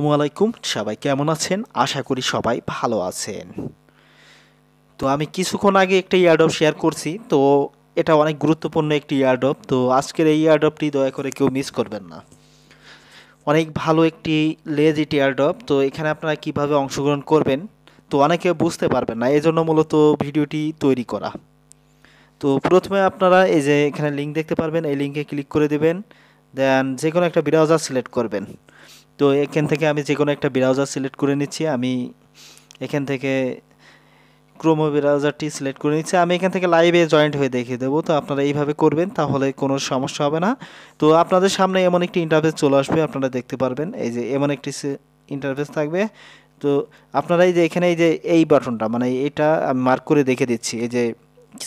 আসসালামু সবাই কেমন আছেন আশা করি সবাই ভালো আছেন তো আমি কিছুক্ষণ আগে একটা ইয়ারডপ শেয়ার করছি তো এটা অনেক গুরুত্বপূর্ণ একটি ইয়ারডপ তো আজকের এই ইয়ারডপটি দয়া করে কেউ মিস করবেন না অনেক ভালো একটি লেজিট ইয়ারডপ তো এখানে আপনারা কিভাবে অংশগ্রহণ করবেন তো অনেকে বুঝতে পারবেন না এজন্য মূলত ভিডিওটি তৈরি করা তো প্রথমে আপনারা এই যে এখানে লিঙ্ক দেখতে পারবেন এই লিঙ্কে ক্লিক করে দেবেন দেন যে কোনো একটা ব্রাউজার সিলেক্ট করবেন তো এখান থেকে আমি যে কোনো একটা ব্রাউজার সিলেক্ট করে নিচ্ছি আমি এখান থেকে ক্রোমো ব্রাউজারটি সিলেক্ট করে নিচ্ছি আমি এখান থেকে লাইভে জয়েন্ট হয়ে দেখিয়ে দেবো তো আপনারা এইভাবে করবেন তাহলে কোনো সমস্যা হবে না তো আপনাদের সামনে এমন একটি ইন্টারফেস চলে আসবে আপনারা দেখতে পারবেন এই যে এমন একটি ইন্টারফেস থাকবে তো আপনারা এই যে এখানে এই যে এই বাটনটা মানে এটা আমি মার্ক করে দেখে দিচ্ছি এই যে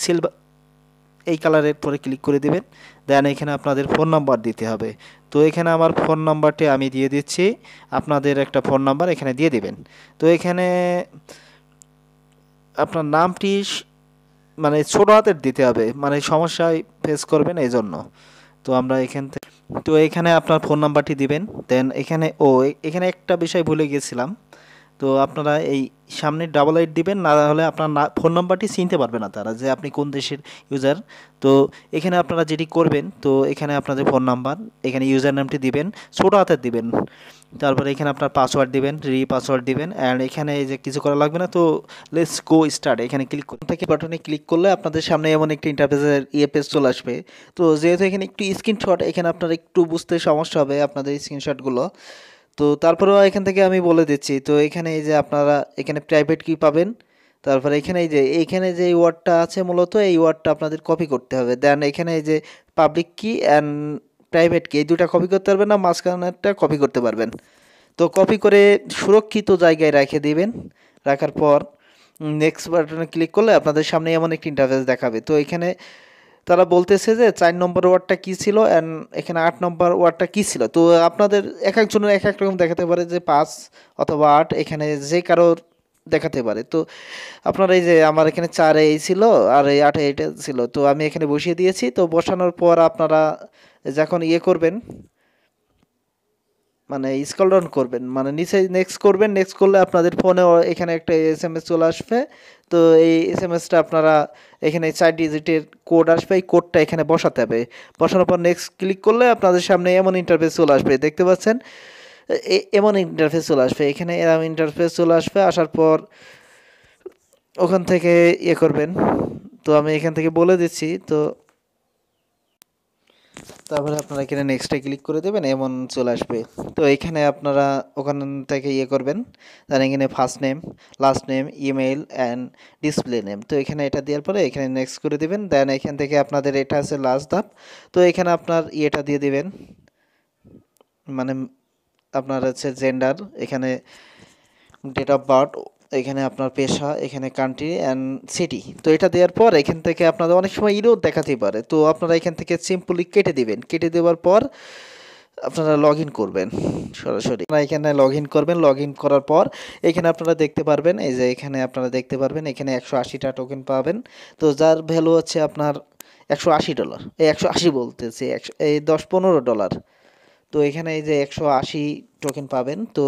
সিলভার এই কালারের পরে ক্লিক করে দেবেন দেন এখানে আপনাদের ফোন নাম্বার দিতে হবে তো এখানে আমার ফোন নাম্বারটি আমি দিয়ে দিচ্ছি আপনাদের একটা ফোন নাম্বার এখানে দিয়ে দেবেন তো এখানে আপনার নামটি মানে ছোটো হাতের দিতে হবে মানে সমস্যায় ফেস করবেন এই জন্য তো আমরা এখান থেকে তো এখানে আপনার ফোন নাম্বারটি দিবেন দেন এখানে ও এখানে একটা বিষয় ভুলে গেছিলাম তো আপনারা এই সামনে ডাবল এইট দিবেন না হলে আপনার না ফোন নাম্বারটি চিনতে পারবে না তারা যে আপনি কোন দেশের ইউজার তো এখানে আপনারা যেটি করবেন তো এখানে আপনাদের ফোন নাম্বার এখানে ইউজার নামটি দিবেন ছোটো হাতের দিবেন তারপরে এখানে আপনার পাসওয়ার্ড দিবেন রি পাসওয়ার্ড দিবেন অ্যান্ড এখানে যে কিছু করা লাগবে না তো লেটস গো স্টার্ট এখানে ক্লিক করুন থেকে বাটনে ক্লিক করলে আপনাদের সামনে এমন একটি ইন্টারফেসের ইয়ে পেজ চলে আসবে তো যেহেতু এখানে একটু স্ক্রিনশট এখানে আপনার একটু বুঝতে সমস্যা হবে আপনাদের স্ক্রিনশটগুলো তো তারপরেও এখান থেকে আমি বলে দিচ্ছি তো এখানে এই যে আপনারা এখানে প্রাইভেট কি পাবেন তারপরে এখানে এই যে এইখানে যে ওয়ার্ডটা আছে মূলত এই ওয়ার্ডটা আপনাদের কপি করতে হবে দেন এখানে এই যে পাবলিক কি অ্যান্ড প্রাইভেট কি এই দুটা কপি করতে পারবেন না মাঝখানেরটা কপি করতে পারবেন তো কপি করে সুরক্ষিত জায়গায় রেখে দিবেন রাখার পর নেক্সট বাটনে ক্লিক করলে আপনাদের সামনে এমন একটি ইন্টারফেস দেখাবে তো এখানে তারা বলতেছে যে চার নম্বর ওয়ার্ডটা কী ছিল অ্যান্ড এখানে আট নম্বর ওয়ার্ডটা কী ছিল তো আপনাদের এক একজনের এক এক রকম দেখাতে পারে যে পাঁচ অথবা আট এখানে যে কারোর দেখাতে পারে তো আপনার এই যে আমার এখানে চার এই ছিল আর এই আট এইটা ছিল তো আমি এখানে বসিয়ে দিয়েছি তো বসানোর পর আপনারা যখন ইয়ে করবেন মানে স্কল ডাউন করবেন মানে নিচে নেক্সট করবেন নেক্সট করলে আপনাদের ফোনে এখানে একটা এস এম এস চলে আসবে তো এই এস এম এসটা আপনারা এখানে চার ডিজিটের কোড আসবে এই কোডটা এখানে বসাতে হবে বসানোর পর নেক্সট ক্লিক করলে আপনাদের সামনে এমন ইন্টারফেস চলে আসবে দেখতে পাচ্ছেন এমন ইন্টারফেস চলে আসবে এখানে এরম ইন্টারফেস চলে আসবে আসার পর ওখান থেকে ইয়ে করবেন তো আমি এখান থেকে বলে দিচ্ছি তো তারপরে আপনারা এখানে নেক্সটে ক্লিক করে দেবেন এমন চলে আসবে তো এখানে আপনারা ওখান থেকে ইয়ে করবেন তার এখানে first name last name email and display name তো এখানে এটা দেওয়ার পরে এখানে নেক্সট করে দেবেন দেন এখান থেকে আপনাদের এটা আছে লাস্ট ধাপ তো এখানে আপনার ইয়েটা দিয়ে দেবেন মানে আপনার হচ্ছে জেন্ডার এখানে ডেট অফ বার্থ এখানে আপনার পেশা এখানে কান্ট্রি অ্যান্ড সিটি তো এটা দেওয়ার পর এখান থেকে আপনাদের অনেক সময় ইরো দেখাতে পারে তো আপনারা এখান থেকে সিম্পলি কেটে দিবেন কেটে দেওয়ার পর আপনারা লগ করবেন সরাসরি আপনারা এখানে লগ করবেন লগ করার পর এখানে আপনারা দেখতে পারবেন এই যে এখানে আপনারা দেখতে পারবেন এখানে একশো আশিটা টোকেন পাবেন তো যার ভ্যালু হচ্ছে আপনার একশো আশি ডলার এই একশো আশি বলতেছি একশো এই দশ পনেরো ডলার তো এখানে এই যে একশো আশি টোকেন পাবেন তো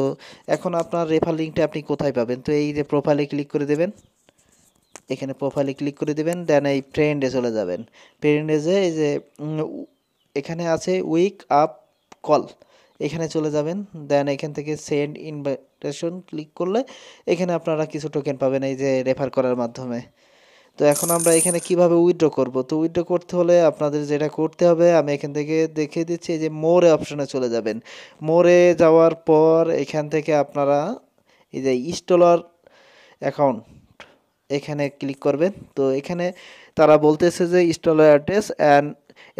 এখন আপনার রেফার লিঙ্কটা আপনি কোথায় পাবেন তো এই যে প্রোফাইলে ক্লিক করে দেবেন এখানে প্রোফাইলে ক্লিক করে দেবেন দেন এই ফ্রেন্ডে চলে যাবেন ফ্রেন্ডে যে এই যে এখানে আছে উইক আপ কল এখানে চলে যাবেন দেন এখান থেকে সেন্ড ইনভাইটেশন ক্লিক করলে এখানে আপনারা কিছু টোকেন পাবেন এই যে রেফার করার মাধ্যমে তো এখন আমরা এখানে কিভাবে উইথড্র করব তো উইথড্র করতে হলে আপনাদের যেটা করতে হবে আমি এখান থেকে দেখিয়ে দিচ্ছি যে মোরে অপশনে চলে যাবেন মোরে যাওয়ার পর এখান থেকে আপনারা এই যে ইস্টলার অ্যাকাউন্ট এখানে ক্লিক করবেন তো এখানে তারা বলতেছে যে installer address and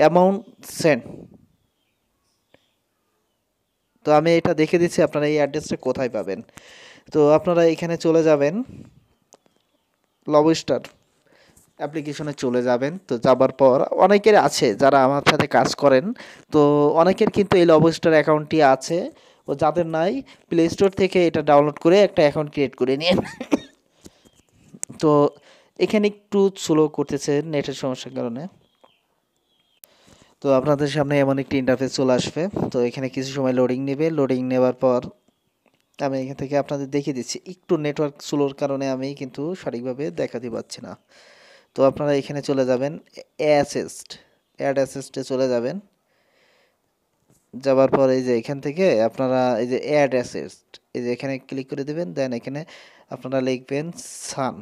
amount send তো আমি এটা দেখে দিচ্ছি আপনারা এই অ্যাড্রেসটা কোথায় পাবেন তো আপনারা এখানে চলে যাবেন লবস্টার অ্যাপ্লিকেশনে চলে যাবেন তো যাবার পর অনেকের আছে যারা আমার সাথে কাজ করেন তো অনেকের কিন্তু এই লবস্টার অ্যাকাউন্টটি আছে ও যাদের নাই প্লে স্টোর থেকে এটা ডাউনলোড করে একটা অ্যাকাউন্ট ক্রিয়েট করে নিয়ে তো এখানে একটু স্লো করতেছে নেটের সমস্যার কারণে তো আপনাদের সামনে এমন একটি ইন্টারফেস চলে আসবে তো এখানে কিছু সময় লোডিং নেবে লোডিং নেবার পর আমি এখান থেকে আপনাদের দেখিয়ে দিচ্ছি একটু নেটওয়ার্ক স্লোর কারণে আমি কিন্তু সঠিকভাবে দেখাতে পারছি না তো আপনারা এখানে চলে যাবেন অ্যাসেস্ট অ্যাড অ্যাসেস্টে চলে যাবেন যাবার পর এই যে এখান থেকে আপনারা এই যে অ্যাড অ্যাসেস্ট এই যে এখানে ক্লিক করে দেবেন দেন এখানে আপনারা লিখবেন সান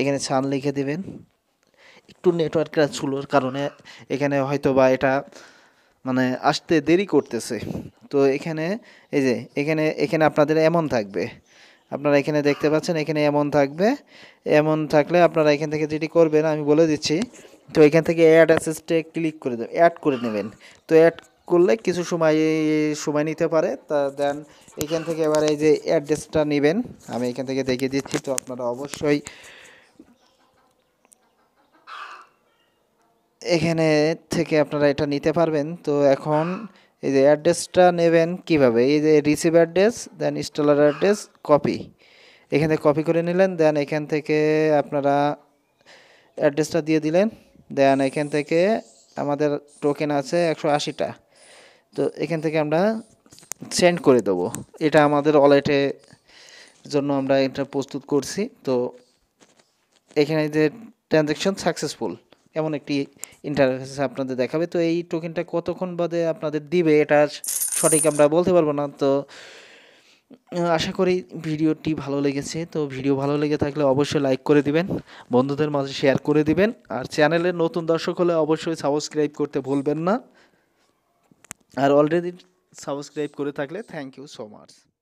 এখানে সান লিখে দেবেন একটু নেটওয়ার্ক ছুলোর কারণে এখানে হয়তো বা এটা মানে আসতে দেরি করতেছে তো এখানে এই যে এখানে এখানে আপনাদের এমন থাকবে আপনারা এখানে দেখতে পাচ্ছেন এখানে এমন থাকবে এমন থাকলে আপনারা এখান থেকে যেটি করবেন আমি বলে দিচ্ছি তো এখান থেকে অ্যাড অ্যাসেসটে ক্লিক করে দেবেন অ্যাড করে নেবেন তো অ্যাড করলে কিছু সময় সময় নিতে পারে তা দেন এখান থেকে এবার এই যে অ্যাড্রেসটা নেবেন আমি এখান থেকে দেখিয়ে দিচ্ছি তো আপনারা অবশ্যই এখানে থেকে আপনারা এটা নিতে পারবেন তো এখন এই যে অ্যাড্রেসটা নেবেন কিভাবে এই যে receive address then installer address copy এখান থেকে কপি করে নিলেন দেন এখান থেকে আপনারা অ্যাড্রেসটা দিয়ে দিলেন দেন এখান থেকে আমাদের টোকেন আছে একশো আশিটা তো এখান থেকে আমরা সেন্ড করে দেব এটা আমাদের ওয়ালেটে জন্য আমরা এটা প্রস্তুত করছি তো এখানে যে ট্রানজ্যাকশন সাকসেসফুল এমন একটি ইন্টারফেস আপনাদের দেখাবে তো এই টোকেনটা কতক্ষণ বাদে আপনাদের দিবে এটা সঠিক আমরা বলতে পারবো না তো আশা করি ভিডিওটি ভালো লেগেছে তো ভিডিও ভালো লেগে থাকলে অবশ্যই লাইক করে দিবেন বন্ধুদের মাঝে শেয়ার করে দিবেন আর চ্যানেলে নতুন দর্শক হলে অবশ্যই সাবস্ক্রাইব করতে ভুলবেন না আর অলরেডি সাবস্ক্রাইব করে থাকলে থ্যাংক ইউ সো মাচ